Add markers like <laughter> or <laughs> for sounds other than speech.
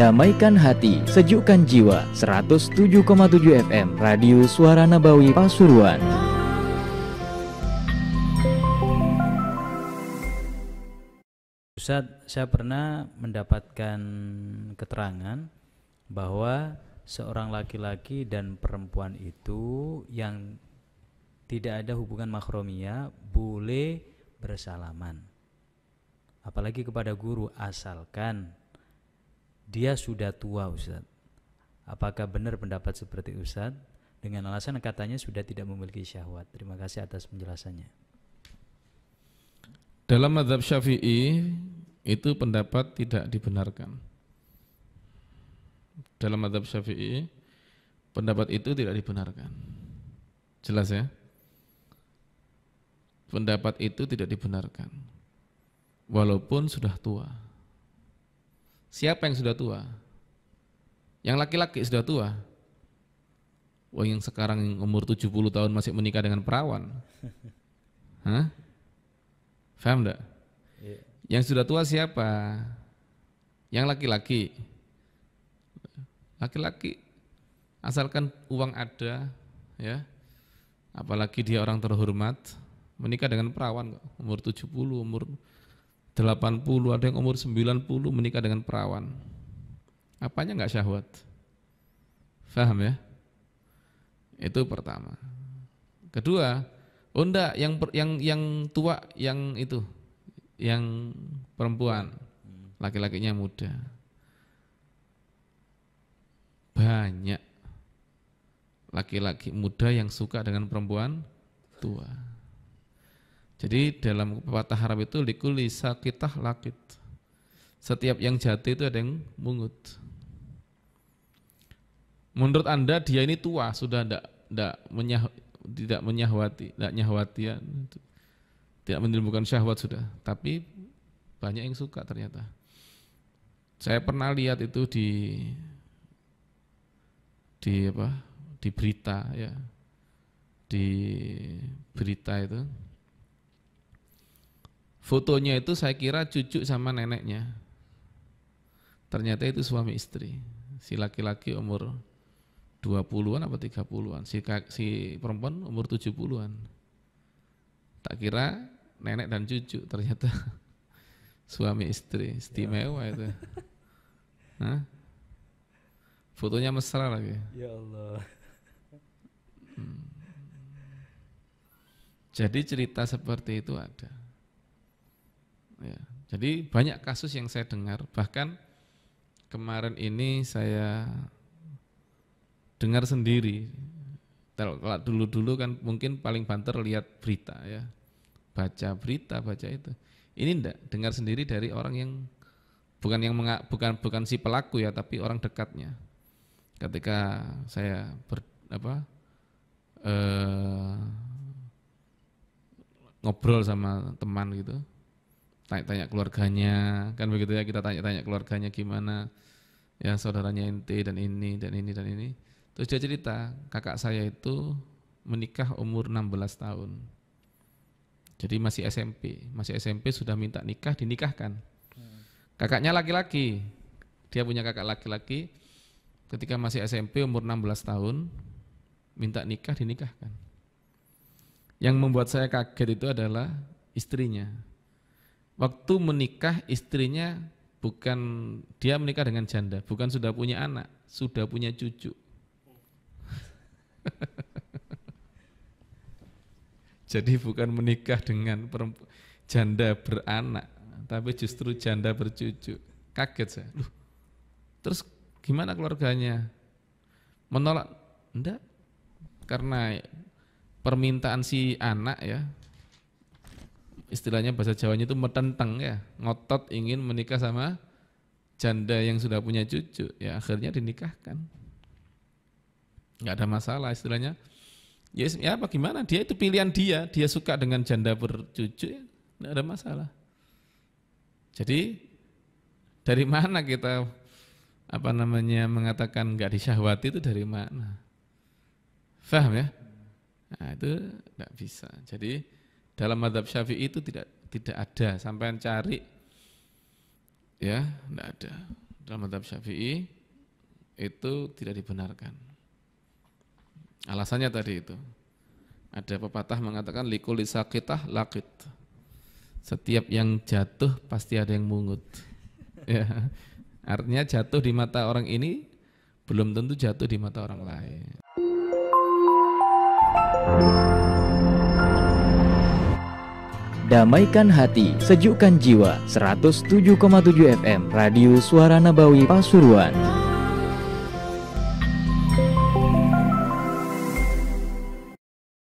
Damaikan Hati, Sejukkan Jiwa, 107,7 FM, Radio Suara Nabawi Pasuruan. Ustaz, saya pernah mendapatkan keterangan bahwa seorang laki-laki dan perempuan itu yang tidak ada hubungan makromia boleh bersalaman apalagi kepada guru asalkan dia sudah tua Ustaz. Apakah benar pendapat seperti Ustaz? Dengan alasan katanya sudah tidak memiliki syahwat. Terima kasih atas penjelasannya. Dalam madhab syafi'i itu pendapat tidak dibenarkan. Dalam madhab syafi'i pendapat itu tidak dibenarkan. Jelas ya? Pendapat itu tidak dibenarkan. Walaupun sudah tua. Siapa yang sudah tua? Yang laki-laki sudah tua. Wah yang sekarang yang umur 70 tahun masih menikah dengan perawan. <laughs> Hah? Faham enggak? Yeah. Yang sudah tua siapa? Yang laki-laki. Laki-laki asalkan uang ada ya. Apalagi dia orang terhormat, menikah dengan perawan kok, umur 70, umur 80, ada yang umur 90 menikah dengan perawan. Apanya enggak syahwat? Faham ya? Itu pertama. Kedua, oh yang yang yang tua yang itu yang perempuan, laki-lakinya muda. Banyak laki-laki muda yang suka dengan perempuan tua. Jadi dalam pepatah Arab itu likulisa kitah lakit. Setiap yang jatuh itu ada yang mungut. Menurut Anda dia ini tua, sudah tidak tidak menyah, tidak menyahwati, tidak nyahwatian, ya. tidak menimbulkan syahwat sudah. Tapi banyak yang suka ternyata. Saya pernah lihat itu di di apa? di berita ya. Di berita itu Fotonya itu saya kira cucu sama neneknya. Ternyata itu suami istri. Si laki-laki umur 20-an apa 30-an, si, si perempuan umur 70-an. Tak kira nenek dan cucu, ternyata <laughs> suami istri, istimewa itu. Hah? Fotonya mesra lagi. Ya Allah. Hmm. Jadi cerita seperti itu ada. Jadi banyak kasus yang saya dengar, bahkan kemarin ini saya dengar sendiri. Kalau dulu-dulu kan mungkin paling banter lihat berita ya, baca berita, baca itu. Ini enggak, dengar sendiri dari orang yang bukan yang menga, bukan bukan si pelaku ya, tapi orang dekatnya. Ketika saya ber, apa eh, ngobrol sama teman gitu, tanya-tanya keluarganya, kan begitu ya kita tanya-tanya keluarganya gimana, ya saudaranya inti dan ini dan ini dan ini. Terus dia cerita, kakak saya itu menikah umur 16 tahun. Jadi masih SMP, masih SMP sudah minta nikah dinikahkan. Kakaknya laki-laki, dia punya kakak laki-laki. Ketika masih SMP umur 16 tahun, minta nikah dinikahkan. Yang membuat saya kaget itu adalah istrinya waktu menikah istrinya bukan dia menikah dengan janda, bukan sudah punya anak, sudah punya cucu. <laughs> Jadi bukan menikah dengan janda beranak, tapi justru janda bercucu. Kaget saya. Loh, terus gimana keluarganya? Menolak? Enggak. Karena permintaan si anak ya, istilahnya bahasa Jawanya itu metenteng ya, ngotot ingin menikah sama janda yang sudah punya cucu, ya akhirnya dinikahkan. Nggak ada masalah istilahnya. Ya, ya apa gimana, dia itu pilihan dia, dia suka dengan janda bercucu, ya, nggak ada masalah. Jadi dari mana kita apa namanya mengatakan nggak disyahwati itu dari mana? Faham ya? Nah, itu nggak bisa. Jadi dalam madhab syafi'i itu tidak tidak ada sampai cari ya tidak ada dalam madhab syafi'i itu tidak dibenarkan alasannya tadi itu ada pepatah mengatakan likuli kita lakit setiap yang jatuh pasti ada yang mungut <laughs> ya artinya jatuh di mata orang ini belum tentu jatuh di mata orang lain Thank you. Damaikan Hati, Sejukkan Jiwa, 107,7 FM, Radio Suara Nabawi Pasuruan.